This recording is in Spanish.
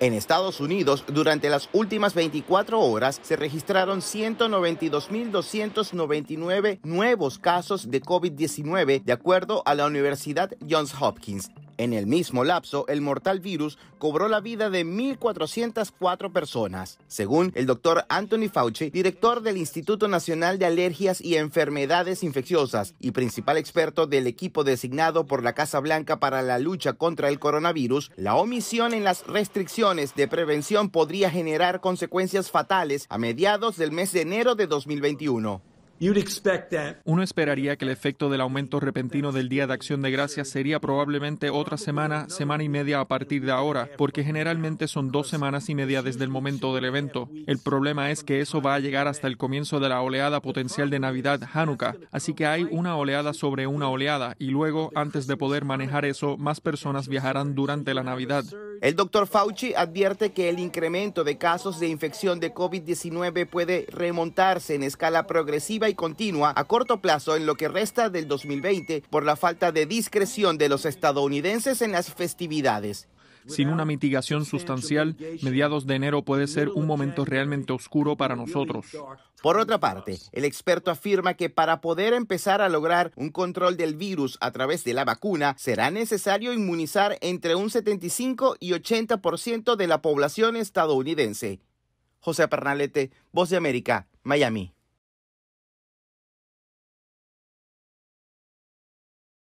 En Estados Unidos, durante las últimas 24 horas se registraron 192.299 nuevos casos de COVID-19, de acuerdo a la Universidad Johns Hopkins. En el mismo lapso, el mortal virus cobró la vida de 1.404 personas, según el doctor Anthony Fauci, director del Instituto Nacional de Alergias y Enfermedades Infecciosas y principal experto del equipo designado por la Casa Blanca para la lucha contra el coronavirus. La omisión en las restricciones de prevención podría generar consecuencias fatales a mediados del mes de enero de 2021. Uno esperaría que el efecto del aumento repentino del Día de Acción de Gracias sería probablemente otra semana, semana y media a partir de ahora, porque generalmente son dos semanas y media desde el momento del evento. El problema es que eso va a llegar hasta el comienzo de la oleada potencial de Navidad Hanukkah, así que hay una oleada sobre una oleada y luego, antes de poder manejar eso, más personas viajarán durante la Navidad. El doctor Fauci advierte que el incremento de casos de infección de COVID-19 puede remontarse en escala progresiva y continua a corto plazo en lo que resta del 2020 por la falta de discreción de los estadounidenses en las festividades. Sin una mitigación sustancial, mediados de enero puede ser un momento realmente oscuro para nosotros. Por otra parte, el experto afirma que para poder empezar a lograr un control del virus a través de la vacuna, será necesario inmunizar entre un 75 y 80% de la población estadounidense. José Pernalete, Voz de América, Miami.